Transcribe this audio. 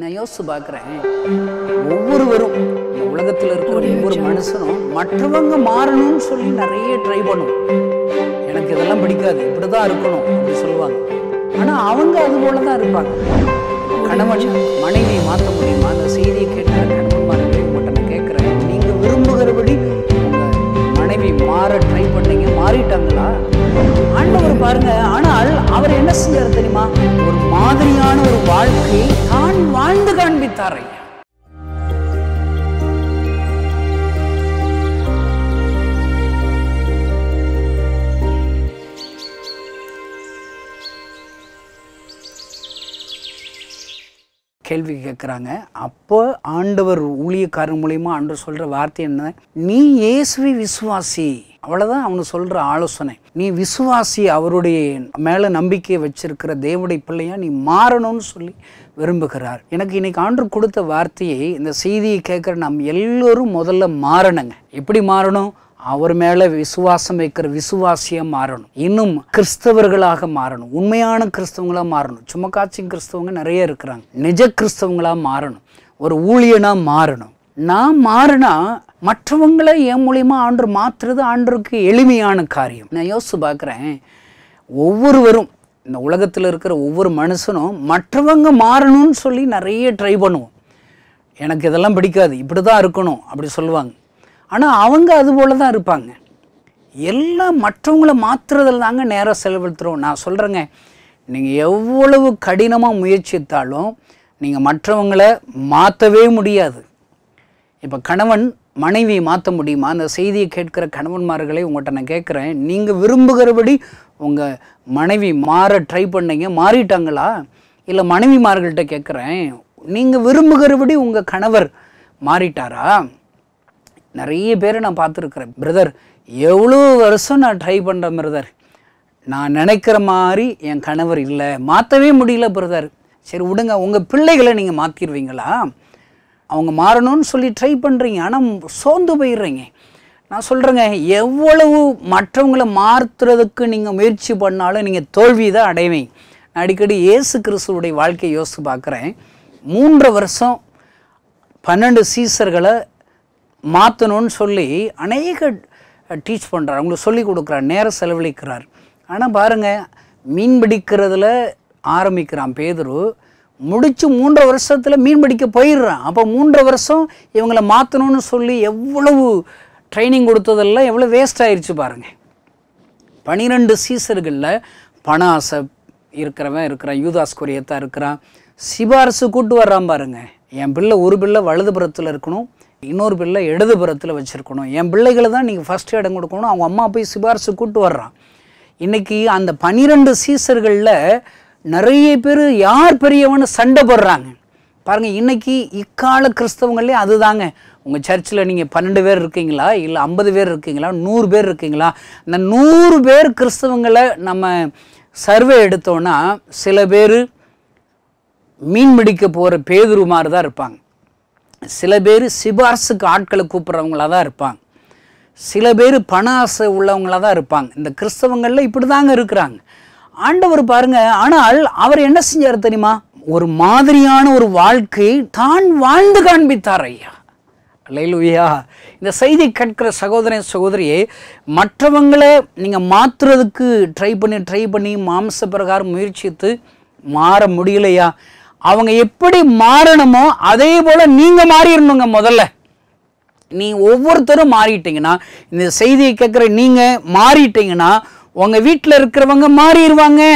நான் யோசித்து பார்க்குறேன் ஒவ்வொருவரும் இந்த உலகத்தில் இருக்கிற ஒவ்வொரு மனுஷனும் மற்றவங்க மாறணும்னு சொல்லி நிறைய ட்ரை பண்ணும் எனக்கு இதெல்லாம் பிடிக்காது இப்படி தான் இருக்கணும் அப்படின்னு சொல்லுவாங்க ஆனால் அவங்க அது போல தான் இருப்பாங்க கணவன் மனைவியை மாற்ற முடியும் parrilla. கேள்வி கேட்குறாங்க அப்போ ஆண்டவர் ஊழியக்காரன் மூலியமாக ஆண்டவர் சொல்கிற வார்த்தை என்ன நீ இயேசுவி விசுவாசி அவ்வளோதான் அவனு சொல்கிற ஆலோசனை நீ விசுவாசி அவருடைய மேலே நம்பிக்கையை வச்சிருக்கிற தேவடை பிள்ளையா நீ மாறணும்னு சொல்லி விரும்புகிறார் எனக்கு இன்னைக்கு ஆண்டு கொடுத்த வார்த்தையை இந்த செய்தியை கேட்குற நாம் எல்லோரும் முதல்ல மாறணுங்க எப்படி மாறணும் அவர் மேலே விசுவாசம் வைக்கிற விசுவாசியாக மாறணும் இன்னும் கிறிஸ்தவர்களாக மாறணும் உண்மையான கிறிஸ்தவங்களாக மாறணும் சும்மா காட்சி கிறிஸ்தவங்க நிறைய இருக்கிறாங்க நிஜ கிறிஸ்தவங்களாக மாறணும் ஒரு ஊழியனாக மாறணும் நான் மாறினா மற்றவங்களை என் மூலியமா ஆண்டு மாற்றுறது ஆண்டுக்கு எளிமையான காரியம் நான் யோசிச்சு பார்க்குறேன் ஒவ்வொருவரும் இந்த உலகத்தில் இருக்கிற ஒவ்வொரு மனுஷனும் மற்றவங்க மாறணும்னு சொல்லி நிறைய ட்ரை பண்ணுவோம் எனக்கு இதெல்லாம் பிடிக்காது இப்படி தான் இருக்கணும் அப்படி சொல்லுவாங்க ஆனால் அவங்க அது போல தான் இருப்பாங்க எல்லாம் மற்றவங்கள மாற்றுறதில் தாங்க நேரம் செலவழுத்துறோம் நான் சொல்கிறேங்க நீங்கள் எவ்வளவு கடினமாக முயற்சித்தாலும் நீங்கள் மற்றவங்கள மாற்றவே முடியாது இப்போ கணவன் மனைவி மாற்ற முடியுமா அந்த செய்தியை கேட்குற கணவன்மார்களை உங்கள்கிட்ட நான் கேட்குறேன் நீங்கள் விரும்புகிறபடி உங்கள் மனைவி மாற ட்ரை பண்ணீங்க மாறிட்டாங்களா இல்லை மனைவிமார்கள்ட்ட கேட்குறேன் நீங்கள் விரும்புகிறபடி உங்கள் கணவர் மாறிட்டாரா நிறைய பேர் நான் பார்த்துருக்குறேன் பிரதர் எவ்வளோ வருஷம் நான் ட்ரை பண்ணுறேன் பிரதர் நான் நினைக்கிற மாதிரி என் கணவர் இல்லை மாற்றவே முடியல பிரதர் சரி விடுங்க உங்கள் பிள்ளைகளை நீங்கள் மாற்றிடுவீங்களா அவங்க மாறணும்னு சொல்லி ட்ரை பண்ணுறீங்க ஆனால் சோர்ந்து போயிடுறீங்க நான் சொல்கிறேங்க எவ்வளவு மற்றவங்களை மாற்றுறதுக்கு நீங்கள் முயற்சி பண்ணாலும் நீங்கள் தோல்வி தான் அடைவீங்க நான் அடிக்கடி இயேசு கிறிஸ்துவோடைய வாழ்க்கையை யோசித்து பார்க்குறேன் மூன்று வருஷம் பன்னெண்டு சீசர்களை மாற்றணும்னு சொல்லி அநேக டீச் பண்ணுறார் அவங்களுக்கு சொல்லி கொடுக்குறார் நேரம் செலவழிக்கிறார் ஆனால் பாருங்கள் மீன் பிடிக்கிறதுல ஆரம்பிக்கிறான் பேதுரு முடித்து மூன்று வருஷத்தில் மீன் பிடிக்க போயிடுறான் அப்போ மூன்று வருஷம் இவங்களை மாற்றணும்னு சொல்லி எவ்வளவு ட்ரைனிங் கொடுத்ததெல்லாம் எவ்வளோ வேஸ்ட் ஆயிடுச்சு பாருங்கள் பனிரெண்டு சீசர்களில் பண ஆசை இருக்கிறவன் இருக்கிறான் யூதாஸ் கொரியத்தான் இருக்கிறான் சிபாரசு கூட்டு வர்றான் பாருங்கள் என் பிள்ளை ஒரு பிள்ளை வலதுபுறத்தில் இருக்கணும் இன்னொரு பிள்ளை இடதுபுறத்தில் வச்சுருக்கணும் என் பிள்ளைகளை தான் நீங்கள் ஃபஸ்ட்டு இடம் கொடுக்கணும் அவங்க அம்மா போய் சிபாரிசு கூப்பிட்டு வர்றான் இன்றைக்கி அந்த பனிரெண்டு சீசர்களில் நிறைய பேர் யார் பெரியவனு சண்டை போடுறாங்க பாருங்கள் இன்றைக்கி இக்கால கிறிஸ்தவங்களே அதுதாங்க உங்கள் சர்ச்சில் நீங்கள் பன்னெண்டு பேர் இருக்கீங்களா இல்லை ஐம்பது பேர் இருக்கீங்களா நூறு பேர் இருக்கீங்களா இந்த நூறு பேர் கிறிஸ்தவங்களை நம்ம சர்வே எடுத்தோன்னா சில பேர் மீன் பிடிக்க போகிற பேதுரு மாதிரி தான் இருப்பாங்க சில பேர் சிபார்சுக்கு ஆட்களை கூப்பிட்றவங்களாக தான் இருப்பாங்க சில பேர் பண ஆசை உள்ளவங்களாக தான் இருப்பாங்க இந்த கிறிஸ்தவங்களில் இப்படி தாங்க இருக்கிறாங்க ஆண்டவர் பாருங்கள் ஆனால் அவர் என்ன செஞ்சார் தெரியுமா ஒரு மாதிரியான ஒரு வாழ்க்கை தான் வாழ்ந்து காண்பித்தார் ஐயா லைலுவியா இந்த செய்தி கேட்கிற சகோதரன் சகோதரியே மற்றவங்களை நீங்கள் மாற்றுறதுக்கு ட்ரை பண்ணி ட்ரை பண்ணி மாம்ச பிரகாரம் முயற்சித்து மாற முடியலையா அவங்க எப்படி மாறணுமோ அதே போல் நீங்கள் மாறிடணுங்க முதல்ல நீ ஒவ்வொருத்தரும் மாறிட்டீங்கன்னா இந்த செய்தியை கேட்குற நீங்கள் மாறிட்டீங்கன்னா உங்கள் வீட்டில் இருக்கிறவங்க மாறிடுவாங்க